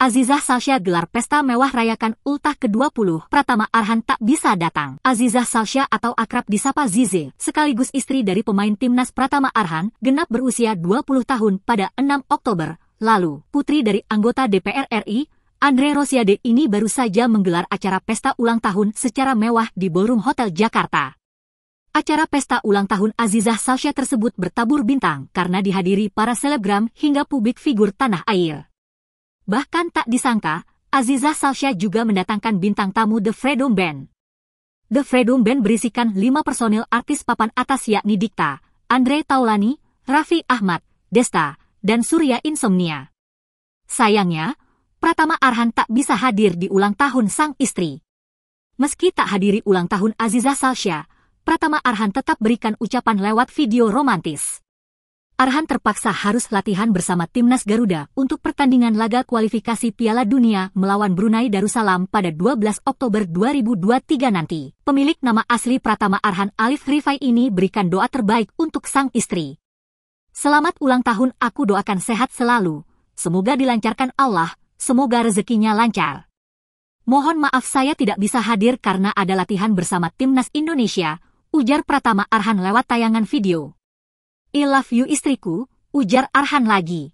Azizah Salsya gelar pesta mewah rayakan ultah ke-20, Pratama Arhan tak bisa datang. Azizah Salsya atau akrab disapa Zize, sekaligus istri dari pemain timnas Pratama Arhan, genap berusia 20 tahun pada 6 Oktober. Lalu, putri dari anggota DPR RI, Andre Rosiade ini baru saja menggelar acara pesta ulang tahun secara mewah di Ballroom Hotel Jakarta. Acara pesta ulang tahun Azizah Salsya tersebut bertabur bintang karena dihadiri para selebgram hingga publik figur tanah air. Bahkan tak disangka, Aziza Salsha juga mendatangkan bintang tamu The Freedom Band. The Freedom Band berisikan lima personil artis papan atas yakni Dikta, Andre Taulani, Raffi Ahmad, Desta, dan Surya Insomnia. Sayangnya, Pratama Arhan tak bisa hadir di ulang tahun sang istri. Meski tak hadiri ulang tahun Aziza Salsha, Pratama Arhan tetap berikan ucapan lewat video romantis. Arhan terpaksa harus latihan bersama timnas Garuda untuk pertandingan laga kualifikasi Piala Dunia melawan Brunei Darussalam pada 12 Oktober 2023 nanti. Pemilik nama asli Pratama Arhan Alif Rifai ini berikan doa terbaik untuk sang istri. Selamat ulang tahun aku doakan sehat selalu. Semoga dilancarkan Allah, semoga rezekinya lancar. Mohon maaf saya tidak bisa hadir karena ada latihan bersama timnas Indonesia, ujar Pratama Arhan lewat tayangan video. I love you istriku, ujar Arhan lagi.